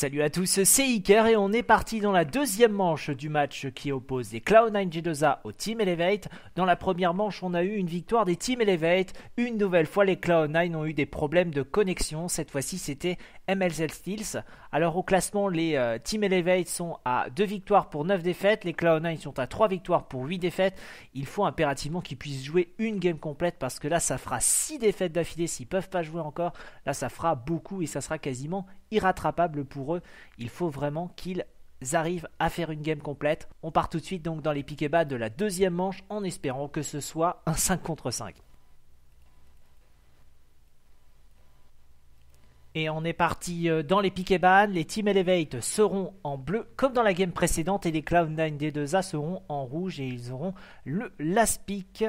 Salut à tous, c'est Iker et on est parti dans la deuxième manche du match qui oppose les Cloud9 G2A au Team Elevate. Dans la première manche, on a eu une victoire des Team Elevate. Une nouvelle fois, les Cloud9 ont eu des problèmes de connexion. Cette fois-ci, c'était MLZ Steels. Alors au classement, les euh, Team Elevate sont à 2 victoires pour 9 défaites, les Cloud9 sont à 3 victoires pour 8 défaites. Il faut impérativement qu'ils puissent jouer une game complète parce que là ça fera 6 défaites d'affilée s'ils peuvent pas jouer encore. Là ça fera beaucoup et ça sera quasiment irrattrapable pour eux. Il faut vraiment qu'ils arrivent à faire une game complète. On part tout de suite donc dans les piquets bas de la deuxième manche en espérant que ce soit un 5 contre 5. Et on est parti euh, dans les et ban. Les Team Elevate seront en bleu comme dans la game précédente et les Cloud9 D2A seront en rouge et ils auront le last pick.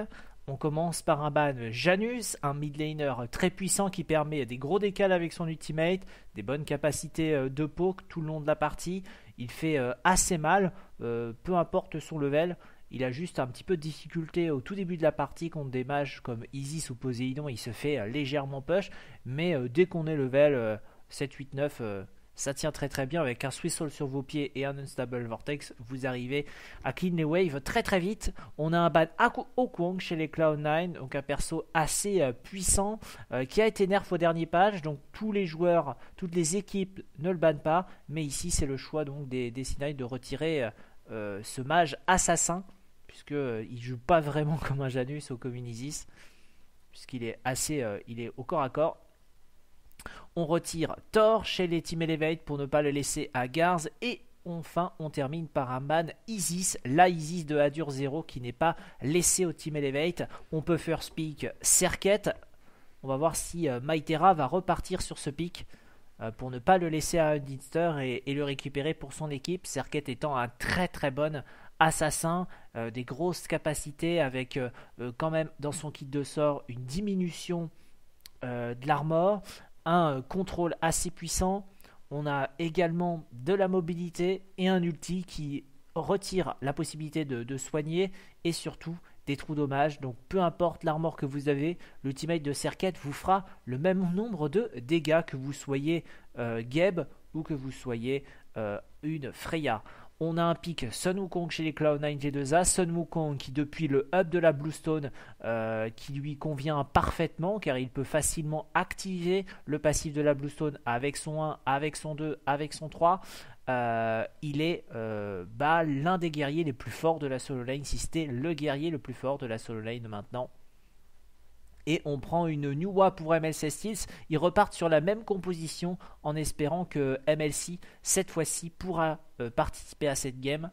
On commence par un ban Janus, un mid laner très puissant qui permet des gros décals avec son ultimate, des bonnes capacités euh, de poke tout le long de la partie. Il fait euh, assez mal, peu importe son level. Il a juste un petit peu de difficulté au tout début de la partie contre des mages comme Isis ou Poséidon, il se fait euh, légèrement push, mais euh, dès qu'on est level 7, 8, 9, ça tient très très bien avec un Swiss Soul sur vos pieds et un Unstable Vortex, vous arrivez à clean les waves très très vite. On a un ban Kwong chez les Cloud9, donc un perso assez euh, puissant qui a été nerf au dernier page. donc tous les joueurs, toutes les équipes ne le bannent pas, mais ici c'est le choix donc des, Sinai de retirer ce mage assassin puisque euh, il joue pas vraiment comme un Janus au Isis. puisqu'il est assez, euh, il est au corps à corps. On retire Thor chez les Team Elevate pour ne pas le laisser à Gars et enfin on termine par un man Isis, la Isis de Hadur 0 qui n'est pas laissé au Team Elevate. On peut faire speak Serket. On va voir si euh, va repartir sur ce pic euh, pour ne pas le laisser à Undinster et, et, le récupérer pour son équipe. Serket étant un très très bon assassin, euh, des grosses capacités avec euh, euh, quand même dans son kit de sort une diminution de l'armor, un contrôle assez puissant. On a également de la mobilité et un ulti qui retire la possibilité de, soigner et surtout des trous dommages. Donc peu importe l'armor que vous avez, l'ultimate de Serket vous fera le même nombre de dégâts que vous soyez euh, Geb ou que vous soyez une Freya. On a un pic Sun Wukong chez les Cloud9 G2A. Sun Wukong qui, depuis le hub de la Bluestone, Stone euh, qui lui convient parfaitement car il peut facilement activer le passif de la Bluestone avec son 1, avec son 2, avec son 3. Euh, il est euh, bah, l'un des guerriers les plus forts de la solo lane, si c'était le guerrier le plus fort de la solo lane maintenant et on prend une wa pour MLC6. Ils repartent sur la même composition en espérant que MLC, cette fois-ci, pourra euh, participer à cette game.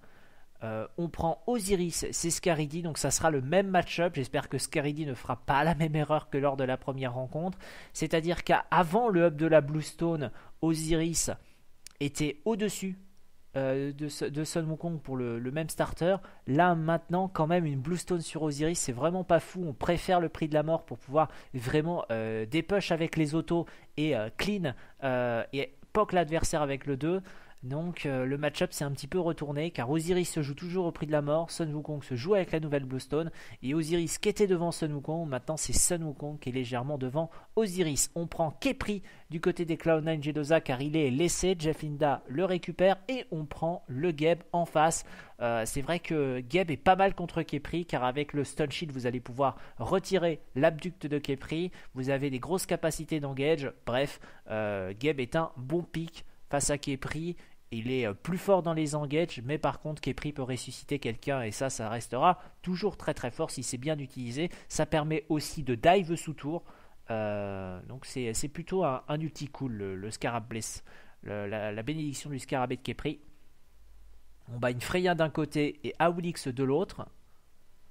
Euh, on prend Osiris, c'est Scaridi, donc ça sera le même match-up. J'espère que Scaridi ne fera pas la même erreur que lors de la première rencontre. C'est-à-dire qu'avant le hub de la Bluestone, Osiris était au-dessus euh, de, Sun Wukong pour le, même starter. Là maintenant, quand même, une Bluestone sur Osiris, c'est vraiment pas fou. On préfère le prix de la mort pour pouvoir vraiment des euh, dépush avec les autos et euh, clean et poke l'adversaire avec le 2. Donc euh, le match-up s'est un petit peu retourné car Osiris se joue toujours au prix de la mort, Sun Wukong se joue avec la nouvelle Bluestone et Osiris qui était devant Sun Wukong, maintenant c'est Sun Wukong qui est légèrement devant Osiris. On prend Kepri du côté des cloud 9 Gedosa car il est laissé, Jeff Linda le récupère et on prend le Geb en face. Euh, c'est vrai que Geb est pas mal contre Kepri car avec le Stun Shield vous allez pouvoir retirer l'abducte de Kepri, vous avez des grosses capacités d'engage, bref, euh, Geb est un bon pick face à Kepri il est euh, plus fort dans les engages, mais par contre, Kepri peut ressusciter quelqu'un et ça, ça restera toujours très très fort si c'est bien utilisé. Ça permet aussi de dive sous tour. Euh, donc c'est plutôt un, ulti cool, le, Scarab Bless. la, bénédiction du Scarabée de Kepri. On bat une Freya d'un côté et Aulix de l'autre.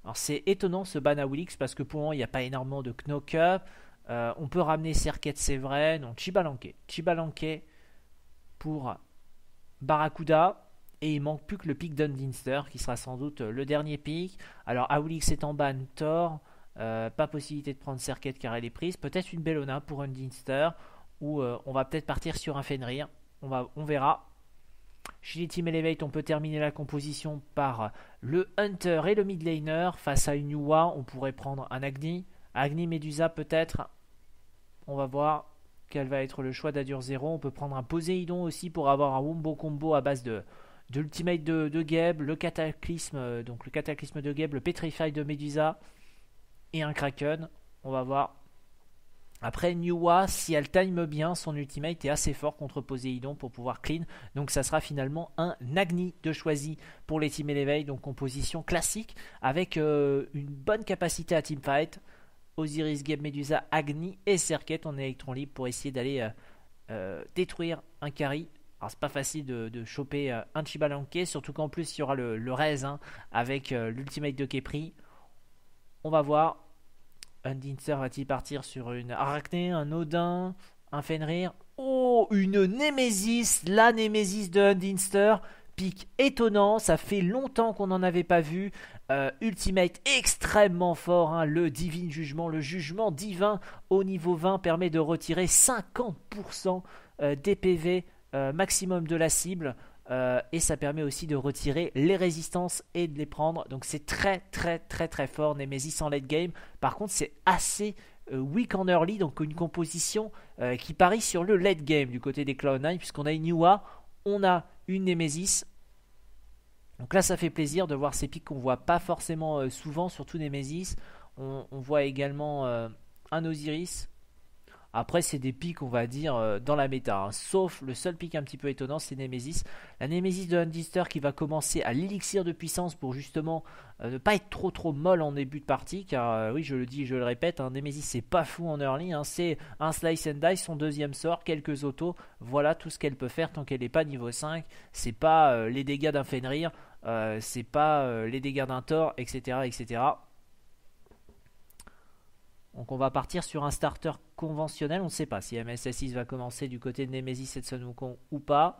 Alors c'est étonnant ce ban Aulix parce que pour moi, il n'y a pas énormément de knock-up. Euh, on peut ramener Serket, c'est vrai. Non, Chibalanke. Chibalanke pour Barracuda, et il manque plus que le pic d'Undinster qui sera sans doute euh, le dernier pic. Alors Aulix est en ban, Thor, euh, pas possibilité de prendre Serket car elle est prise. Peut-être une Bellona pour Undinster ou euh, on va peut-être partir sur un Fenrir. On, va, on verra. Chez les Team Elevate, on peut terminer la composition par le Hunter et le Midlaner. Face à une Uwa, on pourrait prendre un Agni. Agni Medusa peut-être. On va voir quel va être le choix d'Adur Zero. On peut prendre un Poséidon aussi pour avoir un Wombo combo à base de, de l'ultimate de, de le cataclysme, euh, donc le cataclysme de Geb, le Petrify de Medusa et un Kraken. On va voir. Après Niwa, si elle time bien, son ultimate est assez fort contre Poséidon pour pouvoir clean. Donc ça sera finalement un Agni de choisi pour les Team éveil. donc composition classique avec euh, une bonne capacité à teamfight. fight Osiris Game Medusa, Agni et Serket en électron libre pour essayer d'aller euh, euh, détruire un carry. Alors c'est pas facile de, choper euh, un Chibalanke, surtout qu'en plus il y aura le, le hein, avec l'ultimate de Kepri. On va voir. Undinster va-t-il partir sur une Arachné, un Odin, un Fenrir Oh, une Némésis La Némésis de Undinster pic étonnant. Ça fait longtemps qu'on n'en avait pas vu. Euh, ultimate extrêmement fort. Hein. le Divine Jugement, le jugement divin au niveau 20 permet de retirer 50% euh, des PV euh, maximum de la cible. et ça permet aussi de retirer les résistances et de les prendre. Donc c'est très très très très fort Nemesis en late game. Par contre c'est assez weak en early, donc une composition qui parie sur le late game du côté des Cloud9 puisqu'on a une UA, on a une Némésis. Donc là, ça fait plaisir de voir ces pics qu'on voit pas forcément euh, souvent, surtout Némésis. On, on voit également euh, un Osiris après, c'est des pics, on va dire, euh, dans la méta. Hein. Sauf le seul pic un petit peu étonnant, c'est Nemesis. La Nemesis de Hundister qui va commencer à l'élixir de puissance pour justement euh, ne pas être trop trop molle en début de partie. Car euh, oui, je le dis, je le répète, hein, Nemesis c'est pas fou en early. Hein. c'est un slice and dice, son deuxième sort, quelques autos. Voilà tout ce qu'elle peut faire tant qu'elle n'est pas niveau 5. C'est pas les dégâts d'un Fenrir. c'est pas les dégâts d'un Thor, etc. etc. Donc on va partir sur un starter conventionnel. On ne sait pas si MSS6 va commencer du côté de Nemesis et de ou pas.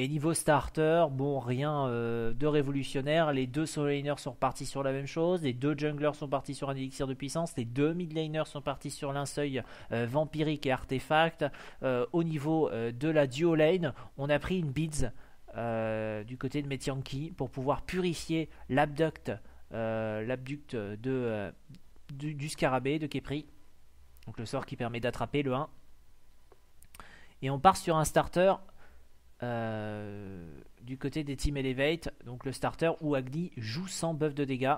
Et niveau starter, bon, rien euh, de révolutionnaire. Les deux solo sont partis sur la même chose. Les deux junglers sont partis sur un élixir de puissance. Les deux mid sont partis sur l'un seuil euh, vampirique et artefact. Euh, au niveau de la duo lane, on a pris une bids du côté de Metianki pour pouvoir purifier l'abduct l'abduct de du, scarabée de Kepri. Donc le sort qui permet d'attraper le 1. Et on part sur un starter euh, du côté des Team Elevate. Donc le starter où Agni joue sans buff de dégâts.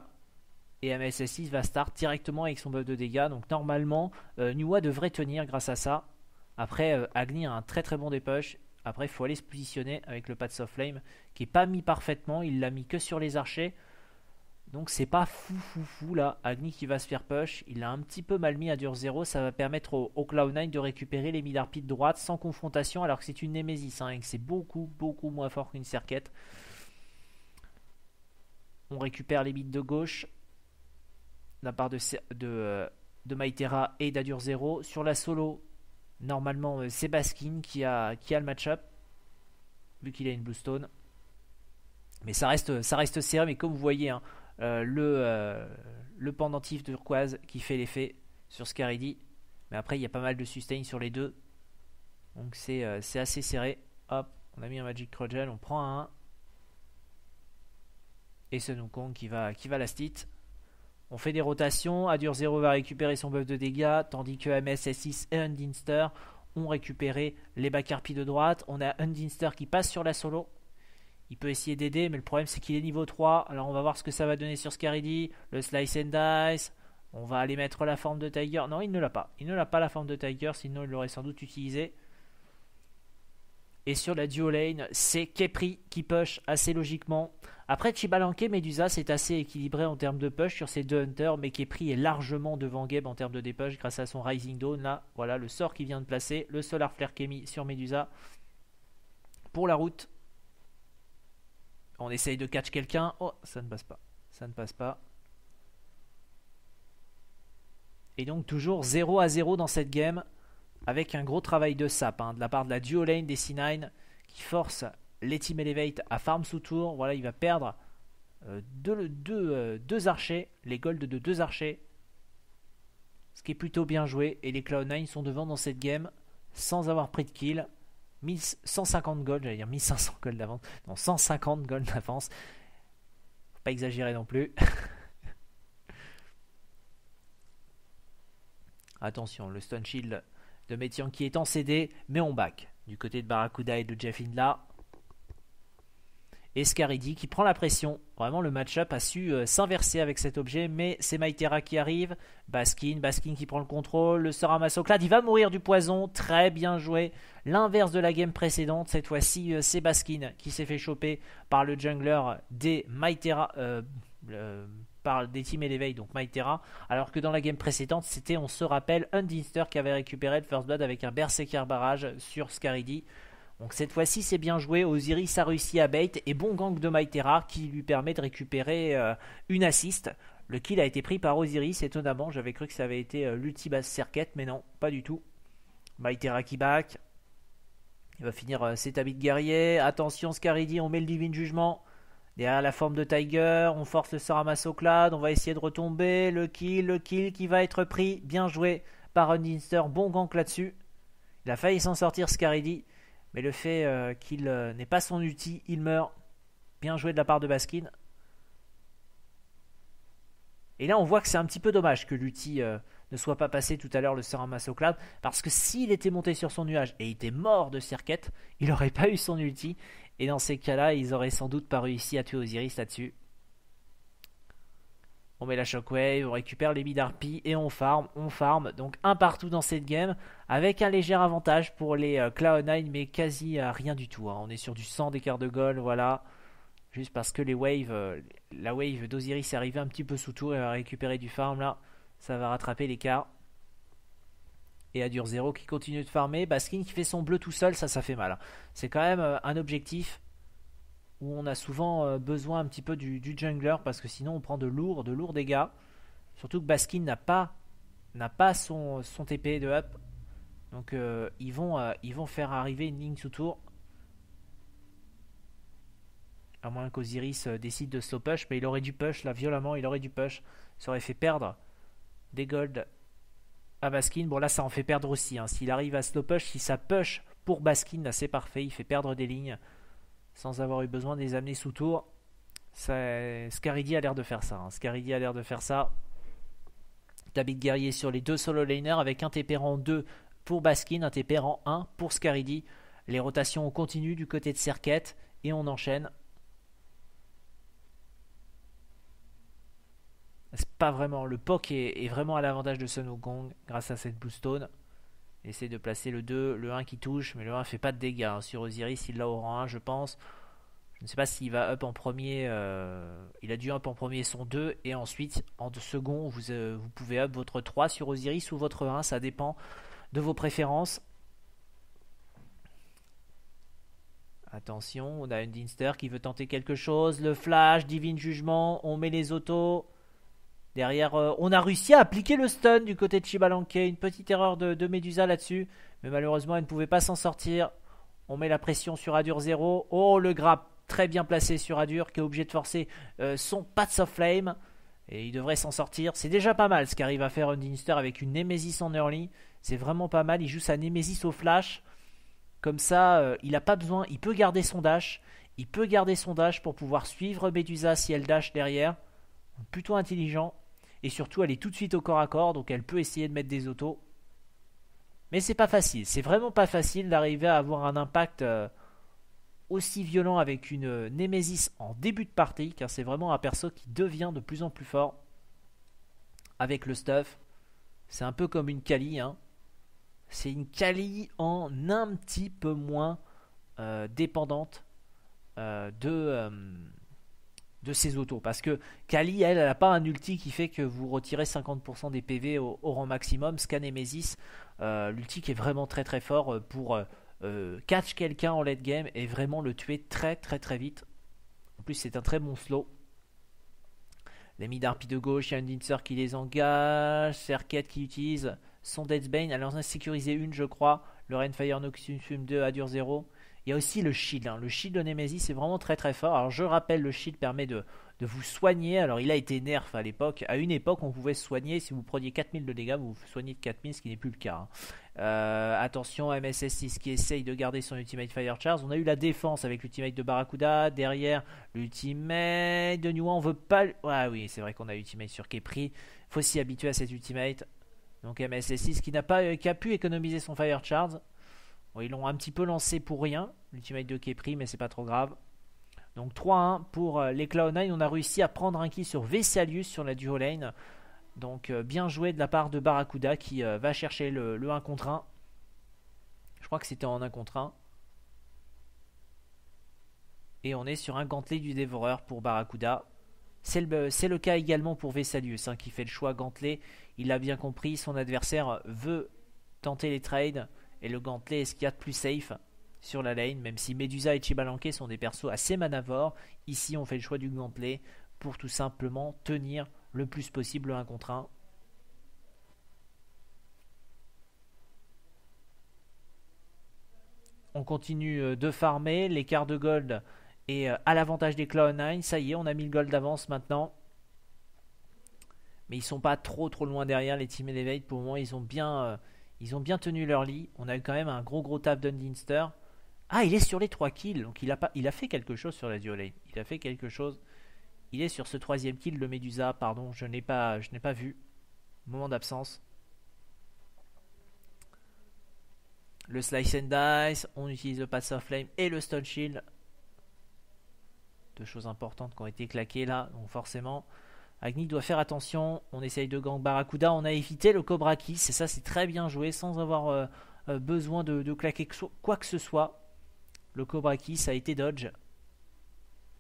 Et MSS6 va start directement avec son buff de dégâts. Donc normalement, euh, Nuwa devrait tenir grâce à ça. Après, euh, Agni a un très très bon dépush. Après, il faut aller se positionner avec le Path of Flame qui n'est pas mis parfaitement. Il l'a mis que sur les archers. Donc c'est pas fou fou fou là. Agni qui va se faire push. Il a un petit peu mal mis à dur 0. Ça va permettre au, Cloud9 de récupérer les mid de droite sans confrontation alors que c'est une Nemesis. Hein, et que c'est beaucoup beaucoup moins fort qu'une Serquette. On récupère les bits de gauche de la part de, de, euh, et d'Adur 0. Sur la solo, normalement c'est euh, Baskin qui a, qui a le match-up vu qu'il a une blue stone. Mais ça reste, ça reste serré, mais comme vous voyez, hein, euh, le, euh, le pendentif turquoise qui fait l'effet sur Scaridi. Mais après, il y a pas mal de sustain sur les deux. Donc c'est euh, assez serré. Hop, on a mis un Magic Crudgel. on prend un Et ce Nukong qui va, qui va la On fait des rotations, Adur 0 va récupérer son buff de dégâts, tandis que mss 6 et Undinster ont récupéré les back de droite. On a Undinster qui passe sur la solo, il peut essayer d'aider, mais le problème c'est qu'il est niveau 3. Alors on va voir ce que ça va donner sur Scaridi. Le slice and dice. On va aller mettre la forme de Tiger. Non, il ne l'a pas. Il ne l'a pas la forme de Tiger, sinon il l'aurait sans doute utilisé. Et sur la duo lane, c'est Kepri qui push assez logiquement. Après Chibalanke, Medusa, c'est assez équilibré en termes de push sur ces deux hunters, mais Kepri est largement devant Gabe en termes de dépush grâce à son Rising Dawn. Là, voilà le sort qu'il vient de placer, le Solar Flare Kemi sur Medusa pour la route. On essaye de catch quelqu'un. Oh, ça ne passe pas. Ça ne passe pas. Et donc toujours 0 à 0 dans cette game. Avec un gros travail de sap hein, de la part de la duo lane des C9 qui force les Team Elevate à farm sous tour. Voilà, il va perdre 2 euh, deux, deux, euh, deux, archers, les golds de deux archers. Ce qui est plutôt bien joué. Et les Cloud9 sont devant dans cette game sans avoir pris de kill. 150 gold' j'allais dire 1500 gold d'avance, non 150 gold d'avance. Faut pas exagérer non plus. Attention, le stone shield de Métian qui est en CD, mais on back. Du côté de Barracuda et de Jeff Indla, et Scaridi qui prend la pression. Vraiment, le match-up a su euh, s'inverser avec cet objet, mais c'est Maitera qui arrive. Baskin, Baskin qui prend le contrôle. Le sort il va mourir du poison. Très bien joué. L'inverse de la game précédente, cette fois-ci, euh, c'est Baskin qui s'est fait choper par le jungler des Maitera. Euh, par des teams Elevate, donc Maïtera, alors que dans la game précédente, c'était, on se rappelle, Undinster qui avait récupéré le First Blood avec un Berserker Barrage sur Scaridi. Donc cette fois-ci, c'est bien joué. Osiris a réussi à bait et bon gang de Maitera qui lui permet de récupérer euh, une assiste. Le kill a été pris par Osiris, étonnamment. J'avais cru que ça avait été euh, l'ultibass circuit, mais non, pas du tout. Maitera qui back. Il va finir ses euh, cet habit de guerrier. Attention, Scaridi, on met le divine jugement. Derrière la forme de Tiger, on force le on va essayer de retomber. Le kill, le kill qui va être pris. Bien joué par Undinster... Bon gank là-dessus. Il a failli s'en sortir, Scaridi. Mais le fait euh, qu'il n'est euh, n'ait pas son outil, il meurt. Bien joué de la part de Baskin. Et là, on voit que c'est un petit peu dommage que l'outil euh, ne soit pas passé tout à l'heure le Serum au Cloud. Parce que s'il était monté sur son nuage et il était mort de circuit, il n'aurait pas eu son ulti. Et dans ces cas-là, ils auraient sans doute pas réussi à tuer Osiris là-dessus on met la shockwave, on récupère les mid et on farm, on farm. Donc un partout dans cette game, avec un léger avantage pour les euh, Cloud9, mais quasi euh, rien du tout. Hein. On est sur du 100 d'écart de goal, voilà. Juste parce que les waves, euh, la wave d'Osiris est arrivée un petit peu sous tour et va récupérer du farm là. Ça va rattraper l'écart. Et Adur 0 qui continue de farmer. Baskin qui fait son bleu tout seul, ça, ça fait mal. Hein. C'est quand même un objectif où on a souvent euh, besoin un petit peu du, jungler parce que sinon on prend de lourds, de lourds dégâts. Surtout que Baskin n'a pas, n'a pas son, son, TP de up. Donc euh, ils, vont, euh, ils vont faire arriver une ligne sous tour. À moins qu'Osiris décide de slow push, mais il aurait dû push là violemment, il aurait dû push. Ça aurait fait perdre des gold à Baskin. Bon là ça en fait perdre aussi. Hein. S'il arrive à slow push, si ça push pour Baskin, là c'est parfait, il fait perdre des lignes sans avoir eu besoin de les amener sous tour. Scaridi a l'air de faire ça. Hein. Scaridi a l'air de faire ça. Tabit Guerrier sur les deux solo laners avec un TP rang 2 pour Baskin, un TP rang 1 pour Scaridi. Les rotations continuent du côté de Serquette et on enchaîne. C'est pas vraiment. Le POC est, vraiment à l'avantage de Sun Wukong grâce à cette stone Essaye de placer le 2, le 1 qui touche, mais le 1 fait pas de dégâts. Hein. Sur Osiris, il l'a au rang 1, je pense. Je ne sais pas s'il va up en premier. Euh, il a dû up en premier son 2, et ensuite, en second, vous, euh, vous pouvez up votre 3 sur Osiris ou votre 1, ça dépend de vos préférences. Attention, on a une Dinster qui veut tenter quelque chose. Le flash, divine jugement, on met les autos. Derrière, euh, on a réussi à appliquer le stun du côté de Chibalanke. Une petite erreur de, Médusa Medusa là-dessus. Mais malheureusement, elle ne pouvait pas s'en sortir. On met la pression sur Adur 0. Oh, le grappe très bien placé sur Adur qui est obligé de forcer euh, son Path of Flame. Et il devrait s'en sortir. C'est déjà pas mal ce qu'arrive à faire Undinister avec une Nemesis en early. C'est vraiment pas mal. Il joue sa Nemesis au flash. Comme ça, euh, il n'a pas besoin. Il peut garder son dash. Il peut garder son dash pour pouvoir suivre Medusa si elle dash derrière plutôt intelligent. Et surtout, elle est tout de suite au corps à corps, donc elle peut essayer de mettre des autos. Mais c'est pas facile, c'est vraiment pas facile d'arriver à avoir un impact euh, aussi violent avec une euh, Nemesis en début de partie, car c'est vraiment un perso qui devient de plus en plus fort avec le stuff. C'est un peu comme une Kali, hein. C'est une Kali en un petit peu moins euh, dépendante de, de ses autos. Parce que Kali, elle, elle n'a pas un ulti qui fait que vous retirez 50% des PV au, rang maximum. Scanemesis, euh, l'ulti qui est vraiment très très fort euh, pour euh, euh, catch quelqu'un en late game et vraiment le tuer très très très vite. En plus, c'est un très bon slow. Les mid de gauche, il y a un Dinser qui les engage, Serket qui utilise son Deathbane. Alors, on a sécurisé une, je crois. Le Rainfire Noxium 2 à dur 0. Il y a aussi le shield. Hein. Le shield de Nemesis c'est vraiment très très fort. Alors je rappelle, le shield permet de, de vous soigner. Alors il a été nerf à l'époque. À une époque, on pouvait soigner. Si vous preniez 4000 de dégâts, vous vous soignez de 4000, ce qui n'est plus le cas. Hein. Euh, attention, MSS6 qui essaye de garder son Ultimate Fire Charge. On a eu la défense avec l'Ultimate de Barracuda. Derrière, l'Ultimate de Nuan. On veut pas. Ah oui, c'est vrai qu'on a Ultimate sur Kepri. Faut s'y habituer à cet Ultimate. Donc MSS6 qui n'a pas euh, qui a pu économiser son Fire Charge ils l'ont un petit peu lancé pour rien, l'ultimate de pris, mais c'est pas trop grave. Donc 3-1 pour euh, les Cloud9. On a réussi à prendre un kill sur Vesalius sur la duo lane. Donc euh, bien joué de la part de Barracuda qui euh, va chercher le, 1 contre 1. Je crois que c'était en 1 contre 1. Et on est sur un gantelet du dévoreur pour Barracuda. C'est le, cas également pour Vesalius hein, qui fait le choix gantelet. Il a bien compris, son adversaire veut tenter les trades. Et le gantelet est ce qu'il y a de plus safe sur la lane, même si Medusa et Chibalanke sont des persos assez manavores. Ici, on fait le choix du gantelet pour tout simplement tenir le plus possible un contre un. On continue euh, de farmer, l'écart de gold est euh, à l'avantage des Cloud 9, ça y est, on a 1000 gold d'avance maintenant. Mais ils sont pas trop trop loin derrière les team Elevate, pour le moment ils ont bien euh, ils ont bien tenu leur lit. On a eu quand même un gros gros tap d'Undinster. Ah, il est sur les 3 kills. Donc il a, pas, il a fait quelque chose sur la lane. Il a fait quelque chose. Il est sur ce troisième kill, le Medusa. Pardon, je n'ai pas, pas vu. Moment d'absence. Le Slice and Dice. On utilise le Pass of Flame et le Stone Shield. Deux choses importantes qui ont été claquées là. Donc forcément. Agni doit faire attention. On essaye de gang Barracuda. On a évité le Cobra Kiss. Et ça, c'est très bien joué sans avoir euh, euh, besoin de, claquer quoi que ce soit. Le Cobra Kiss a été dodge.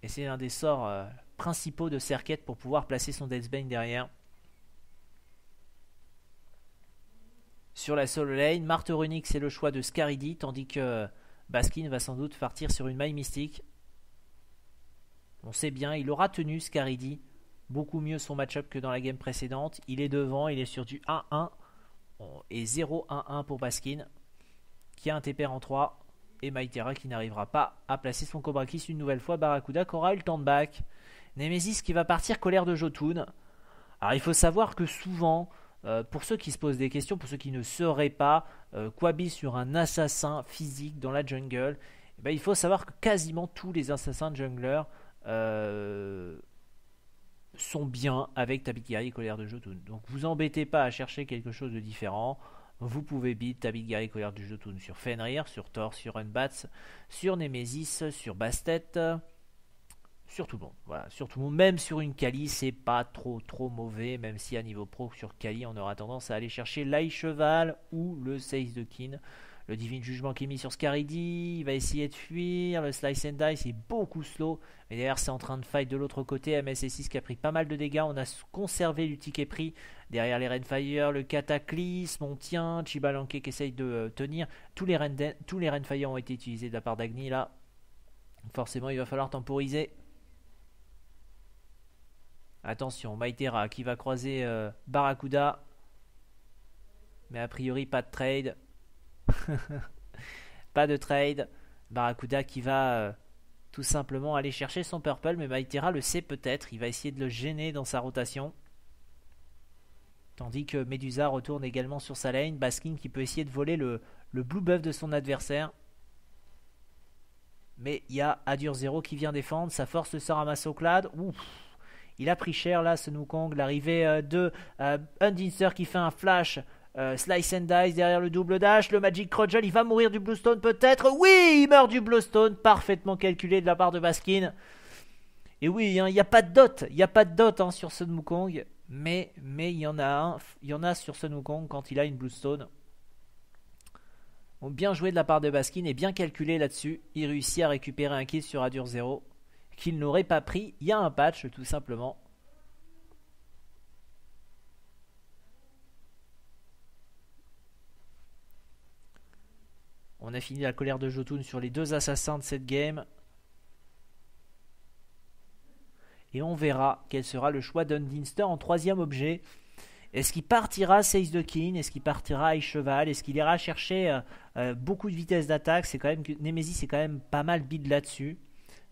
Et c'est un des sorts euh, principaux de Serket pour pouvoir placer son Deathbane derrière. Sur la solo lane, Marthe Runic c'est le choix de Scaridi, tandis que Baskin va sans doute partir sur une maille mystique. On sait bien, il aura tenu Scaridi beaucoup mieux son match-up que dans la game précédente. Il est devant, il est sur du 1-1 et 0-1-1 pour Baskin qui a un TPR en 3 et Maitera qui n'arrivera pas à placer son Cobra Kiss une nouvelle fois. Barakuda, qui aura eu le temps de back. Nemesis qui va partir colère de Jotun. Alors il faut savoir que souvent, euh, pour ceux qui se posent des questions, pour ceux qui ne sauraient pas, quoi euh, sur un assassin physique dans la jungle, eh ben, il faut savoir que quasiment tous les assassins junglers euh, sont bien avec Tabit Gary Colère de Jotun. Donc vous embêtez pas à chercher quelque chose de différent. Vous pouvez beat Tabit Gary Colère de Jotun sur Fenrir, sur Thor, sur Unbats, sur Nemesis, sur Bastet, sur tout le monde. Voilà, Même sur une Kali, c'est pas trop trop mauvais, même si à niveau pro sur Kali, on aura tendance à aller chercher l'ail cheval ou le Seis de Kin. Le Divine Jugement qui est mis sur Scaridi, il va essayer de fuir. Le Slice and Dice est beaucoup slow. Mais derrière, c'est en train de fight de l'autre côté. mss 6 qui a pris pas mal de dégâts. On a conservé du ticket pris. Derrière les Renfire, le Cataclysme, on tient. Chibalanke qui essaye de euh, tenir. Tous les, Renfire tous les ont été utilisés de la part d'Agni là. Forcément, il va falloir temporiser. Attention, Maitera qui va croiser euh, Barracuda. Mais a priori, pas de trade. pas de trade. Barracuda qui va euh, tout simplement aller chercher son purple, mais Maitera le sait peut-être. Il va essayer de le gêner dans sa rotation. Tandis que Medusa retourne également sur sa lane. Baskin qui peut essayer de voler le, blue buff de son adversaire. Mais il y a Adur Zero qui vient défendre. Sa force se sort à clade il a pris cher là ce Nukong. L'arrivée euh, de euh, Undinster qui fait un flash euh, slice and Dice derrière le double dash. Le Magic Crudgel, il va mourir du Blue Stone peut-être. Oui, il meurt du Blue Stone, Parfaitement calculé de la part de Baskin. Et oui, hein, il n'y a pas de dot. Il n'y a pas de dot hein, sur Sun Wukong. Mais il y en a un. Il y en a sur Sun Wukong quand il a une Blue Stone. bien joué de la part de Baskin et bien calculé là-dessus. Il réussit à récupérer un kill sur Adur 0 qu'il n'aurait pas pris il y a un patch tout simplement. On a fini la colère de Jotun sur les deux assassins de cette game. Et on verra quel sera le choix d'Undinster en troisième objet. Est-ce qu'il partira Seize de King Est-ce qu'il partira Aïe Cheval Est-ce qu'il ira chercher euh, euh, beaucoup de vitesse d'attaque C'est quand même Nemesis est quand même pas mal bid là-dessus.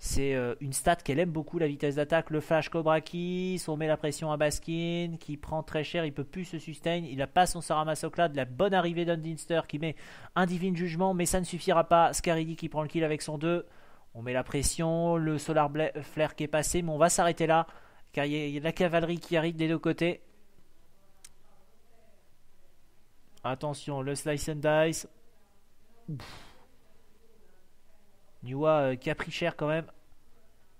C'est euh, une stat qu'elle aime beaucoup, la vitesse d'attaque. Le flash Cobra Kiss, on met la pression à Baskin, qui prend très cher, il peut plus se sustain. Il n'a pas son là de la bonne arrivée d'Undinster qui met un divine jugement, mais ça ne suffira pas. Scaridi qui prend le kill avec son 2. On met la pression, le Solar Flare qui est passé, mais on va s'arrêter là, car il y, a la cavalerie qui arrive des deux côtés. Attention, le Slice and Dice. Niwa euh, qui a pris cher quand même.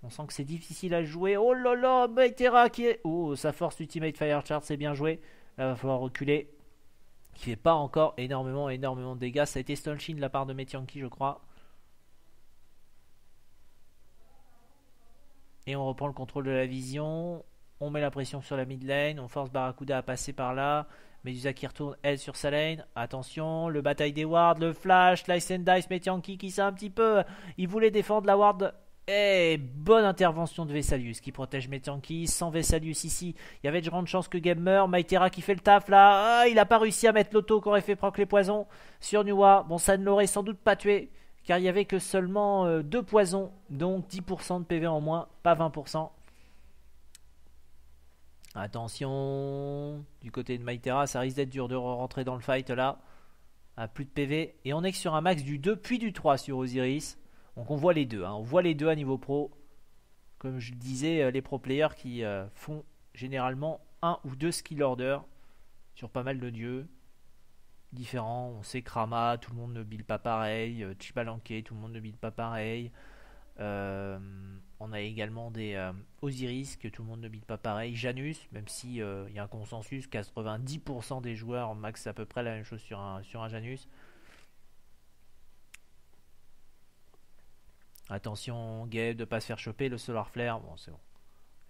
On sent que c'est difficile à jouer. Oh là là, Maitera qui est... Oh, sa force Ultimate Fire Charge, c'est bien joué. Là, va falloir reculer. Qui fait pas encore énormément, énormément de dégâts. Ça a été Shin de la part de Metianki, je crois. Et on reprend le contrôle de la vision. On met la pression sur la mid lane. On force Barracuda à passer par là. Medusa qui retourne, elle, sur sa lane. Attention, le bataille des wards, le flash, Slice and Dice, Metianki qui sait un petit peu. Il voulait défendre la ward et eh, bonne intervention de Vesalius qui protège Metianki. Sans Vesalius ici, il y avait de grandes chances que Game meure. Maitera qui fait le taf là. Ah, il n'a pas réussi à mettre l'auto qu'aurait fait proc les poisons sur Nuwa. Bon, ça ne l'aurait sans doute pas tué car il n'y avait que seulement euh, deux poisons. Donc 10% de PV en moins, pas 20%. Attention, du côté de Maïtera, ça risque d'être dur de rentrer dans le fight là. a ah, plus de PV. Et on est sur un max du 2 puis du 3 sur Osiris. Donc on voit les deux. Hein. On voit les deux à niveau pro. Comme je le disais, euh, les pro players qui euh, font généralement un ou deux skill order sur pas mal de dieux différents. On sait Krama, tout le monde ne build pas pareil. Euh, Chipalanke, tout le monde ne build pas pareil. Euh, on a également des euh, Osiris, que tout le monde ne bite pas pareil. Janus, même si euh, il y a un consensus, 90% des joueurs max à peu près la même chose sur un, sur un Janus. Attention, Gabe de pas se faire choper. Le Solar Flare, bon, c'est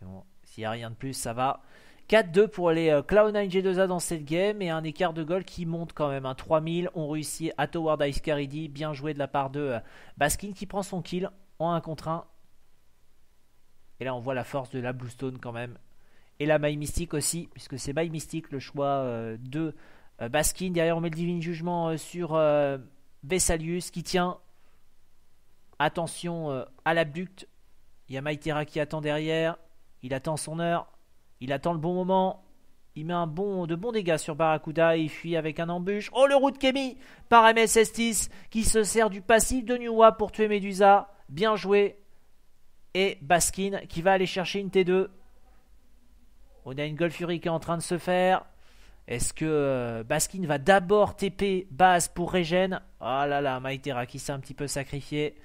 bon. S'il n'y a rien de plus, ça va. 4-2 pour les Cloud9 G2A dans cette game et un écart de goal qui monte quand même. à hein. 3000, on réussit à Toward Ice Caridi. Bien joué de la part de Baskin qui prend son kill en 1 contre 1. Et là, on voit la force de la Bluestone quand même. Et la My Mystique aussi, puisque c'est My Mystique le choix euh, de euh, Baskin. Derrière, on met le Divine Jugement euh, sur Vesalius qui tient. Attention à l'abducte. Il y a qui attend derrière. Il attend son heure. Il attend le bon moment. Il met un bon, de bons dégâts sur Barracuda et il fuit avec un embûche. Oh, le route Kemi par mss qui se sert du passif de Nuwa pour tuer Medusa. Bien joué. Et Baskin qui va aller chercher une T2. On a une Golf qui est en train de se faire. Est-ce que euh, Baskin va d'abord TP base pour Regen oh ah là là, Maitera qui s'est un petit peu sacrifié.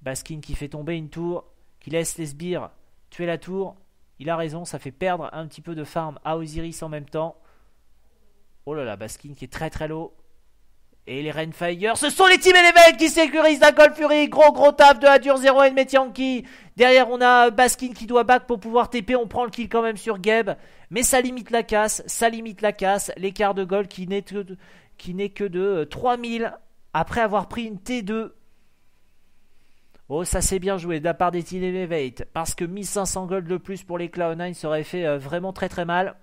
Baskin qui fait tomber une tour, qui laisse les sbires tuer la tour. Il a raison, ça fait perdre un petit peu de farm à Osiris en même temps. Oh là là, Baskin qui est très très low. Et les Renfire, ce sont les Team Elevate qui sécurisent la Gold Fury. Gros gros taf de la 0 et de Metianki. Derrière, on a Baskin qui doit back pour pouvoir TP. On prend le kill quand même sur Geb. Mais ça limite la casse. Ça limite la casse. L'écart de Gold qui n'est que de, 3000 euh, après avoir pris une T2. Oh, ça s'est bien joué de la part des Team Elevate. Parce que 1500 gold de plus pour les Cloud9 serait fait euh, vraiment très très mal.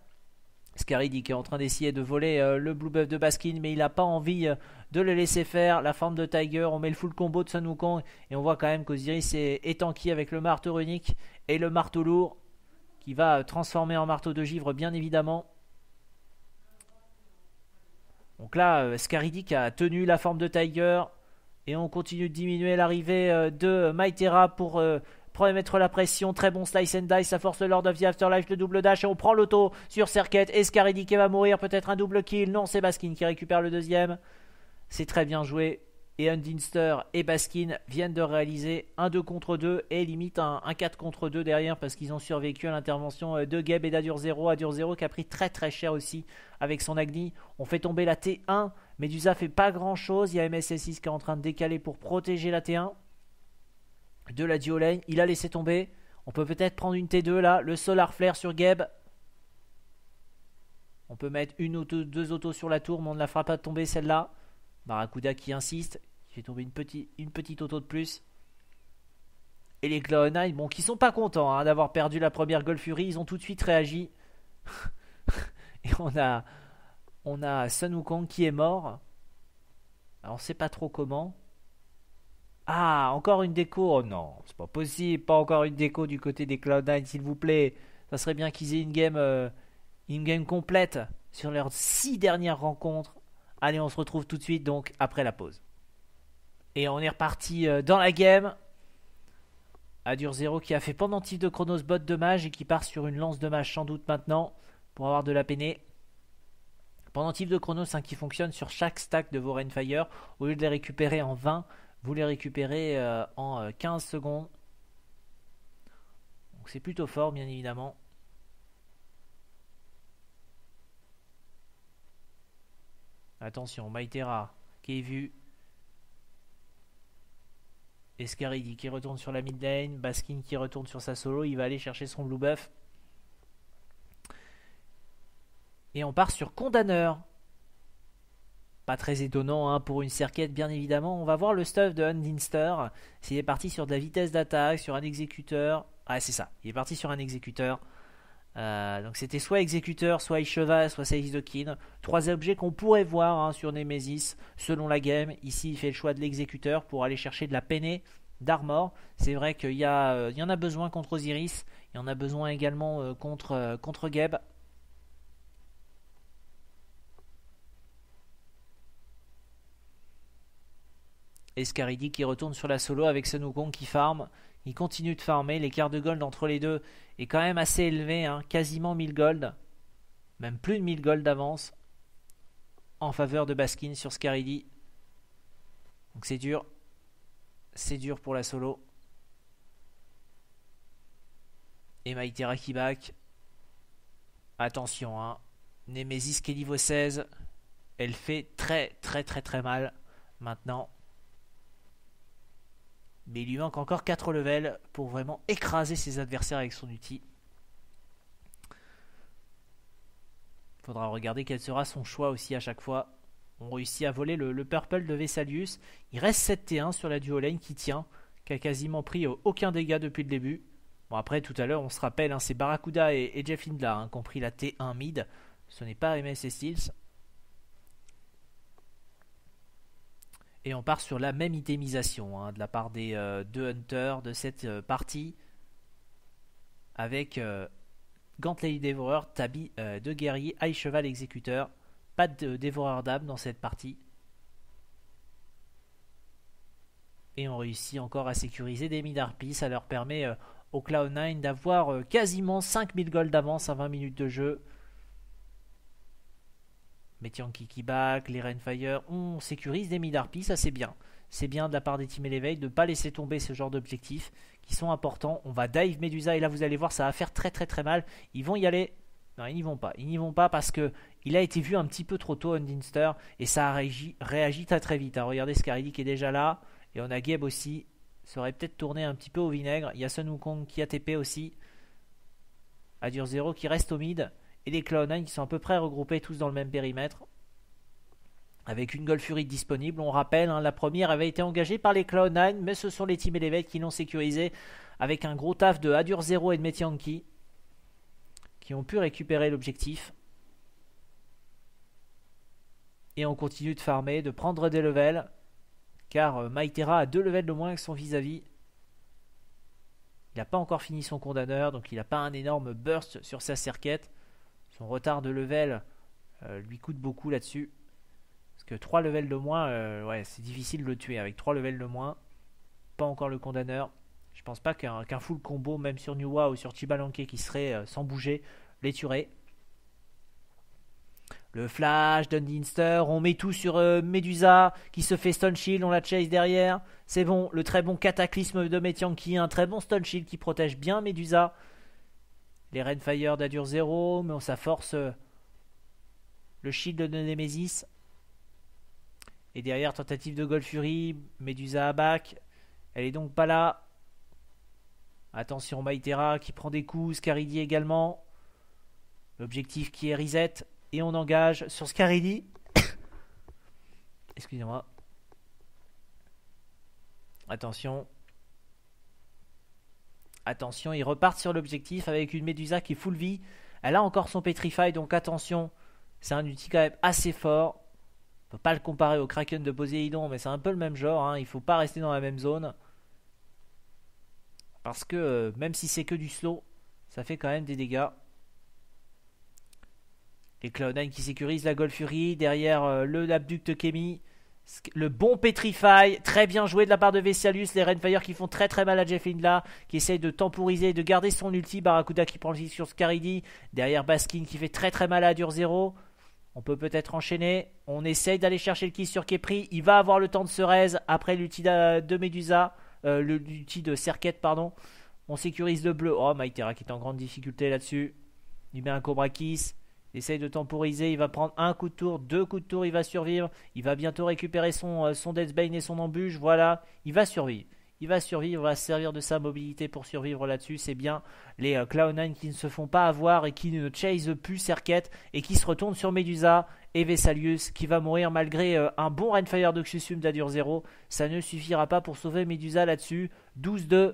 Scaridic est en train d'essayer de voler euh, le Blue Buff de Baskin, mais il n'a pas envie euh, de le laisser faire. La forme de Tiger, on met le full combo de Sun Wukong, et on voit quand même qu'Osiris est, avec le marteau runique et le marteau lourd, qui va euh, transformer en marteau de givre, bien évidemment. Donc là, Scaridic a tenu la forme de Tiger. Et on continue de diminuer l'arrivée de Maitera pour Premier mettre la pression, très bon slice and dice, ça force le Lord of the Afterlife, le double dash, et on prend l'auto sur Serket, Escaridi qui va mourir, peut-être un double kill, non c'est Baskin qui récupère le deuxième, c'est très bien joué, et Undinster et Baskin viennent de réaliser un 2 contre 2 et limite un, 4 contre 2 derrière parce qu'ils ont survécu à l'intervention euh, de Geb et d'Adur 0, Adur 0 qui a pris très très cher aussi avec son Agni, on fait tomber la T1, Medusa fait pas grand chose, il y a MSS6 qui est en train de décaler pour protéger la T1, de la duo Il a laissé tomber. On peut peut-être prendre une T2 là. Le Solar Flare sur Geb. On peut mettre une ou deux autos sur la tour, mais on ne la fera pas tomber celle-là. Barracuda qui insiste, qui fait tomber une, petite, une petite auto de plus. Et les clown bon, qui sont pas contents hein, d'avoir perdu la première Gold Fury, ils ont tout de suite réagi. Et on a, on a Sun Wukong qui est mort. Alors, on sait pas trop comment. Ah, encore une déco Oh non, c'est pas possible, pas encore une déco du côté des Cloud9, s'il vous plaît. Ça serait bien qu'ils aient une game, euh, une game complète sur leurs six dernières rencontres. Allez, on se retrouve tout de suite donc après la pause. Et on est reparti euh, dans la game. Adur Zero qui a fait pendentif de Chronos Bot de mage et qui part sur une lance de mage sans doute maintenant pour avoir de la peine. Pendentif de Chronos hein, qui fonctionne sur chaque stack de vos Rainfire. Au lieu de les récupérer en 20, vous les récupérez euh, en 15 euh, secondes. Donc c'est plutôt fort, bien évidemment. Attention, Maitera qui est vu. Escaridi qui retourne sur la mid lane. Baskin qui retourne sur sa solo. Il va aller chercher son blue buff. Et on part sur Condamneur. Pas très étonnant hein, pour une cerquette, bien évidemment. On va voir le stuff de Hundinster. S'il est parti sur de la vitesse d'attaque, sur un exécuteur. Ah, c'est ça. Il est parti sur un exécuteur. Euh, donc c'était soit exécuteur, soit cheval, soit Seize Trois objets qu'on pourrait voir hein, sur Nemesis selon la game. Ici, il fait le choix de l'exécuteur pour aller chercher de la peinée d'armor. C'est vrai qu'il y, euh, en a besoin contre Osiris. Il y en a besoin également euh, contre, contre Geb. Escaridi qui retourne sur la solo avec Sunukong qui farm. Il continue de farmer. L'écart de gold entre les deux est quand même assez élevé. Hein. quasiment 1000 gold. Même plus de 1000 gold d'avance. En faveur de Baskin sur Scaridi. Donc c'est dur. C'est dur pour la solo. Et Maïtera qui back. Attention, hein. Nemesis qui est niveau 16. Elle fait très très très très mal maintenant. Mais il lui manque encore 4 levels pour vraiment écraser ses adversaires avec son outil. Faudra regarder quel sera son choix aussi à chaque fois. On réussit à voler le, purple de Vesalius. Il reste 7 T1 sur la duo lane qui tient, qui a quasiment pris euh, aucun dégât depuis le début. Bon après tout à l'heure on se rappelle, hein, c'est Barracuda et, Jeff hein, qui ont pris la T1 mid. Ce n'est pas MS Steels. Et on part sur la même itemisation hein, de la part des euh, deux hunters de cette euh, partie avec euh, Gantley Dévoreur, Tabi de guerrier, High Cheval Exécuteur. Pas de dévoreur d'âme dans cette partie. Et on réussit encore à sécuriser des Midarpies. Ça leur permet au Cloud9 d'avoir quasiment 5000 gold d'avance à 20 minutes de jeu. Kiki Back, les Rainfire, on sécurise des Midarpi, ça c'est bien. C'est bien de la part des team Elevate de ne pas laisser tomber ce genre d'objectifs qui sont importants. On va dive Medusa et là vous allez voir, ça va faire très très très mal. Ils vont y aller. Non, ils n'y vont pas. Ils n'y vont pas parce que il a été vu un petit peu trop tôt, Undinster, et ça a réagi, très très vite. Hein. Regardez Regardez Scaridi qui est déjà là, et on a Gabe aussi. Ça aurait peut-être tourné un petit peu au vinaigre. Il y a Sun qui a TP aussi. Adur Zero qui reste au mid et les Cloud9 qui sont à peu près regroupés tous dans le même périmètre. Avec une Golfurite disponible, on rappelle, hein, la première avait été engagée par les Cloud9, mais ce sont les Team Elevate qui l'ont sécurisé avec un gros taf de Adur 0 et de Metianki qui ont pu récupérer l'objectif. Et on continue de farmer, de prendre des levels, car euh, Maitera a deux levels de moins que son vis-à-vis. Il n'a pas encore fini son condamneur, donc il n'a pas un énorme burst sur sa serquette. Son retard de level euh, lui coûte beaucoup là-dessus. Parce que 3 levels de moins, euh, ouais, c'est difficile de le tuer. Avec 3 levels de moins, pas encore le condamneur. Je pense pas qu'un full combo, même sur Nuwa ou sur Chibalanke qui serait euh, sans bouger, les Le flash, Dundinster, on met tout sur Medusa qui se fait stun shield, on la chase derrière. C'est bon, le très bon cataclysme de Metian qui un très bon stun shield qui protège bien Medusa. Les Renfire d'Adur 0, mais on force euh, le shield de Nemesis. Et derrière, tentative de golf Fury, Medusa à back. Elle est donc pas là. Attention, Maitera qui prend des coups, Scaridi également. L'objectif qui est reset. Et on engage sur Scaridi. Excusez-moi. Attention, Attention, ils repartent sur l'objectif avec une Médusa qui est full vie. Elle a encore son Petrify, donc attention, c'est un outil quand même assez fort. On peut pas le comparer au Kraken de Poséidon, mais c'est un peu le même genre. il hein. Il faut pas rester dans la même zone. Parce que euh, même si c'est que du slow, ça fait quand même des dégâts. Les cloud qui sécurisent la Golfury. Derrière euh, le l'abducte Kemi. Le bon Petrify, très bien joué de la part de Vesalius les Renfire qui font très très mal à Jeff qui essaye de temporiser, de garder son ulti, Barracuda qui prend le sur Scaridi, derrière Baskin qui fait très très mal à Dur On peut peut-être enchaîner, on essaye d'aller chercher le kiss sur Kepri, il va avoir le temps de se raise après l'ulti de Medusa, euh, l'ulti de Serquette pardon. On sécurise le bleu, oh Maitera qui est en grande difficulté là-dessus, il met un Cobra Kiss, essaye de temporiser, il va prendre un coup de tour, deux coups de tour, il va survivre. Il va bientôt récupérer son, euh, son Deathbane et son embûche, voilà, il va survivre. Il va survivre, il va servir de sa mobilité pour survivre là-dessus. C'est bien les euh, Clown 9 qui ne se font pas avoir et qui ne chase plus Serket et qui se retournent sur Medusa et Vesalius qui va mourir malgré euh, un bon Rainfire d'Oxusum d'Adur 0. Ça ne suffira pas pour sauver Medusa là-dessus. 12-2,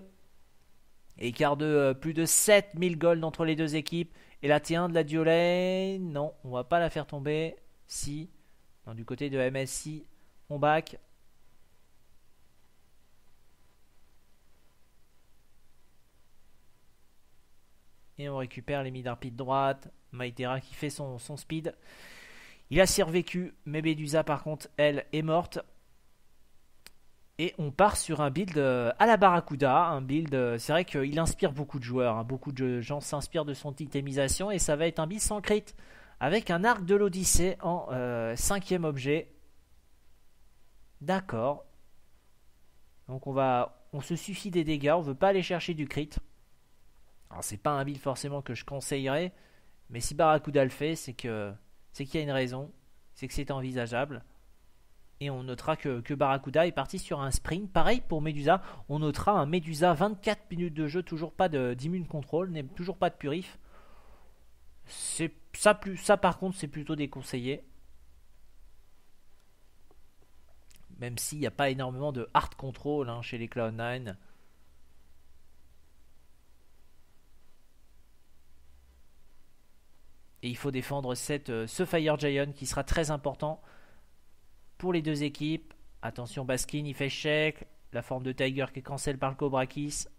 écart de plus de 7000 gold entre les deux équipes. Et la T1 de la Diolay, non, on va pas la faire tomber. Si, du côté de MSI, on back. Et on récupère les mid de droite. Maïtera qui fait son, son speed. Il a survécu, mais Medusa par contre, elle, est morte. Et on part sur un build euh, à la Barracuda, un build, euh, c'est vrai qu'il inspire beaucoup de joueurs, hein. beaucoup de gens s'inspirent de son itemisation et ça va être un build sans crit, avec un arc de l'Odyssée en euh, cinquième objet. D'accord. Donc on va, on se suffit des dégâts, on veut pas aller chercher du crit. Alors c'est pas un build forcément que je conseillerais, mais si Barracuda le fait, c'est que c'est qu'il y a une raison, c'est que c'est envisageable. Et on notera que, que Barracuda est parti sur un sprint. Pareil pour Medusa, on notera un Medusa 24 minutes de jeu, toujours pas d'immune contrôle, toujours pas de purif. Ça, plus, ça par contre c'est plutôt déconseillé. Même s'il n'y a pas énormément de hard control hein, chez les Cloud9. Et il faut défendre cette, euh, ce Fire Giant qui sera très important pour les deux équipes. Attention, Baskin, il fait chèque. La forme de Tiger qui est cancel par le Cobra Kiss.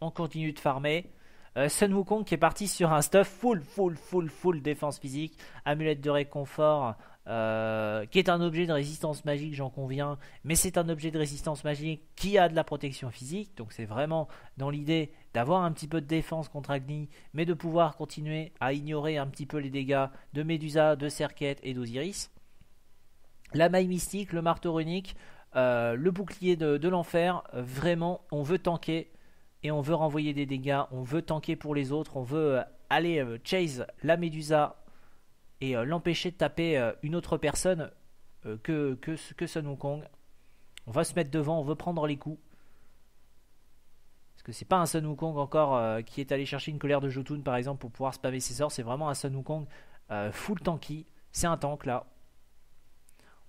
On continue de farmer. Euh, Sun Wukong qui est parti sur un stuff full, full, full, full défense physique, amulette de réconfort, euh, qui est un objet de résistance magique, j'en conviens, mais c'est un objet de résistance magique qui a de la protection physique, donc c'est vraiment dans l'idée d'avoir un petit peu de défense contre Agni, mais de pouvoir continuer à ignorer un petit peu les dégâts de Médusa, de Serket et d'Osiris. La maille mystique, le marteau runique, euh, le bouclier de, de l'enfer, vraiment on veut tanker et on veut renvoyer des dégâts, on veut tanker pour les autres, on veut euh, aller euh, chase la Médusa et euh, l'empêcher de taper une autre personne que, que, que Sun Wukong. On va se mettre devant, on veut prendre les coups. Parce que c'est pas un Sun Wukong encore qui est allé chercher une colère de Jotun par exemple pour pouvoir spammer ses sorts, c'est vraiment un Sun Wukong full tanky. C'est un tank là,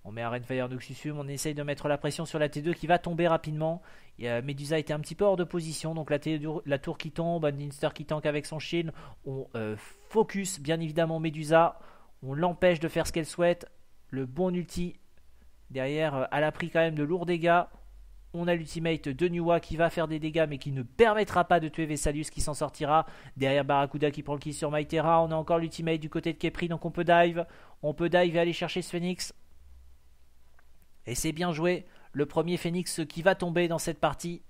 on met un Renfire Noxusum, on essaye de mettre la pression sur la T2 qui va tomber rapidement. Et, euh, Medusa était un petit peu hors de position, donc la, T2, la tour qui tombe, Ninster qui tank avec son shield. On euh, focus bien évidemment Medusa, on l'empêche de faire ce qu'elle souhaite. Le bon ulti derrière, euh, à elle a pris quand même de lourds dégâts. On a l'ultimate de Nuwa qui va faire des dégâts mais qui ne permettra pas de tuer Vesalius qui s'en sortira. Derrière Barracuda qui prend le kill sur Maitera. On a encore l'ultimate du côté de Kepri donc on peut dive. On peut dive et aller chercher ce Phoenix. Et c'est bien joué, le premier phénix qui va tomber dans cette partie.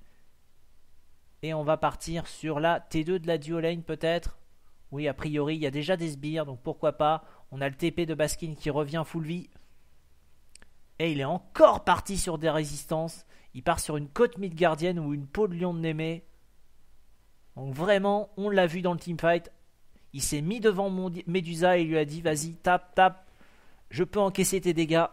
Et on va partir sur la T2 de la duo lane peut-être. Oui, a priori, il y a déjà des sbires, donc pourquoi pas. On a le TP de Baskin qui revient full vie. Et il est encore parti sur des résistances. Il part sur une côte mid-gardienne ou une peau de lion de Némé. Donc vraiment, on l'a vu dans le teamfight. Il s'est mis devant Medusa et il lui a dit, vas-y, tape, tape. Je peux encaisser tes dégâts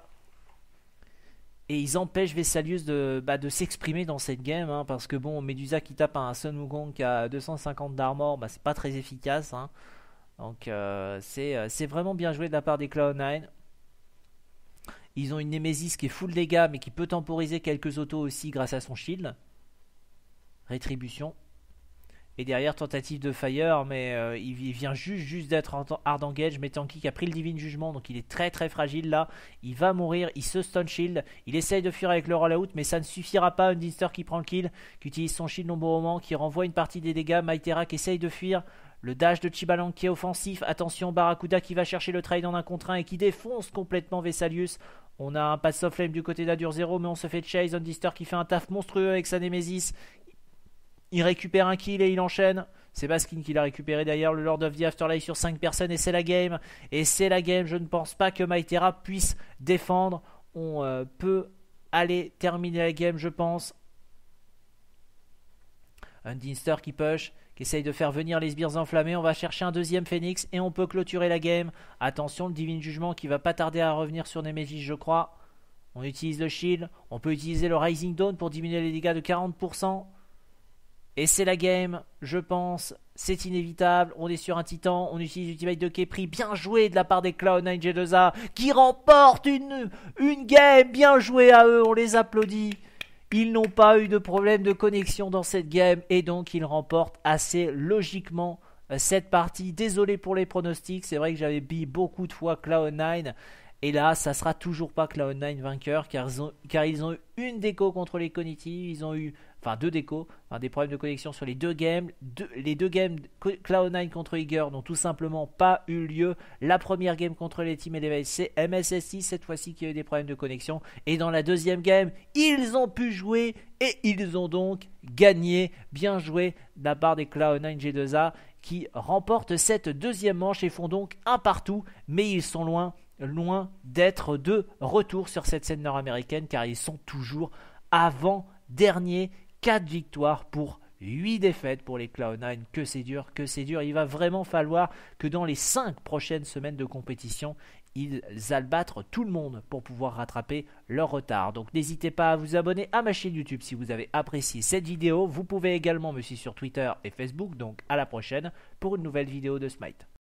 et ils empêchent Vesalius de, bah, s'exprimer dans cette game, hein, parce que bon, Medusa qui tape un Sun Wukong qui a 250 d'armor, bah, c'est pas très efficace. Hein. Donc euh, euh, c'est vraiment bien joué de la part des Cloud9. Ils ont une Nemesis qui est full dégâts, mais qui peut temporiser quelques autos aussi grâce à son shield. Rétribution. Et derrière, tentative de Fire, mais euh, il, vient juste, juste d'être hard engage. Mais Tanki qui a pris le Divine Jugement, donc il est très très fragile là. Il va mourir, il se stun shield. Il essaye de fuir avec le out, mais ça ne suffira pas. Undister qui prend le kill, qui utilise son shield nombreux moment, qui renvoie une partie des dégâts. Maitera qui essaye de fuir. Le dash de Chibalan qui est offensif. Attention, Barakuda qui va chercher le trade en un contre et qui défonce complètement Vesalius, On a un pass of flame du côté d'Adur 0, mais on se fait chase. Undister qui fait un taf monstrueux avec sa Nemesis, il récupère un kill et il enchaîne. C'est Baskin qui l'a récupéré d'ailleurs le Lord of the Afterlife sur 5 personnes et c'est la game. Et c'est la game. Je ne pense pas que Maitera puisse défendre. On euh, peut aller terminer la game, je pense. Un Dinster qui push, qui essaye de faire venir les sbires enflammés. On va chercher un deuxième Phoenix et on peut clôturer la game. Attention, le Divine Jugement qui va pas tarder à revenir sur Nemesis, je crois. On utilise le shield. On peut utiliser le Rising Dawn pour diminuer les dégâts de 40%. Et c'est la game, je pense, c'est inévitable. On est sur un titan, on utilise Ultimate de Kepri, bien joué de la part des Cloud9 G2A, qui remporte une, une game, bien joué à eux, on les applaudit. Ils n'ont pas eu de problème de connexion dans cette game et donc ils remportent assez logiquement euh, cette partie. Désolé pour les pronostics, c'est vrai que j'avais billé beaucoup de fois Cloud9. Et là, ça sera toujours pas Cloud9 vainqueur car ils ont, car ils ont eu une déco contre les cognitives, ils ont eu enfin deux décos, des problèmes de connexion sur les deux games. les deux games Cloud9 contre Eager n'ont tout simplement pas eu lieu. La première game contre les Team Eleven, c'est MSSI cette fois-ci qui a eu des problèmes de connexion. Et dans la deuxième game, ils ont pu jouer et ils ont donc gagné. Bien joué de la part des Cloud9 G2A qui remportent cette deuxième manche et font donc un partout, mais ils sont loin loin d'être de retour sur cette scène nord-américaine car ils sont toujours avant dernier 4 victoires pour 8 défaites pour les Cloud9. Que c'est dur, que c'est dur. Il va vraiment falloir que dans les 5 prochaines semaines de compétition, ils allent battre tout le monde pour pouvoir rattraper leur retard. Donc n'hésitez pas à vous abonner à ma chaîne YouTube si vous avez apprécié cette vidéo. Vous pouvez également me suivre sur Twitter et Facebook. Donc à la prochaine pour une nouvelle vidéo de Smite.